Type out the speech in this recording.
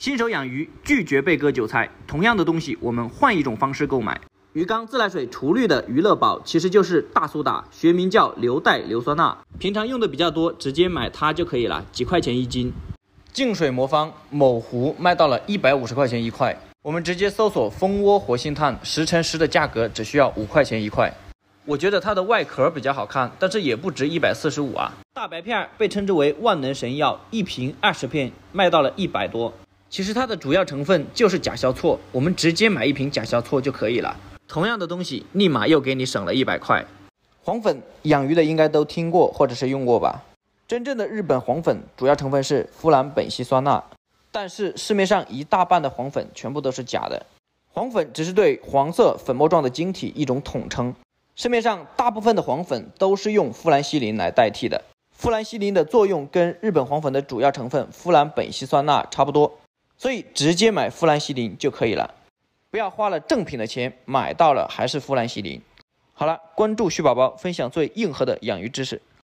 新手养鱼拒绝被割韭菜，同样的东西我们换一种方式购买。鱼缸自来水除氯的鱼乐宝其实就是大苏打，学名叫硫代硫酸钠，平常用的比较多，直接买它就可以了，几块钱一斤。净水魔方某壶卖到了一百五十块钱一块，我们直接搜索蜂窝活性炭，十乘十的价格只需要五块钱一块。我觉得它的外壳比较好看，但是也不值一百四十五啊。大白片被称之为万能神药，一瓶二十片卖到了一百多。其实它的主要成分就是甲硝唑，我们直接买一瓶甲硝唑就可以了。同样的东西，立马又给你省了一百块。黄粉养鱼的应该都听过或者是用过吧？真正的日本黄粉主要成分是呋喃苯烯酸钠，但是市面上一大半的黄粉全部都是假的。黄粉只是对黄色粉末状的晶体一种统称，市面上大部分的黄粉都是用呋喃西林来代替的。呋喃西林的作用跟日本黄粉的主要成分呋喃苯烯酸钠差不多。所以直接买富兰西林就可以了，不要花了正品的钱买到了还是富兰西林。好了，关注徐宝宝，分享最硬核的养鱼知识。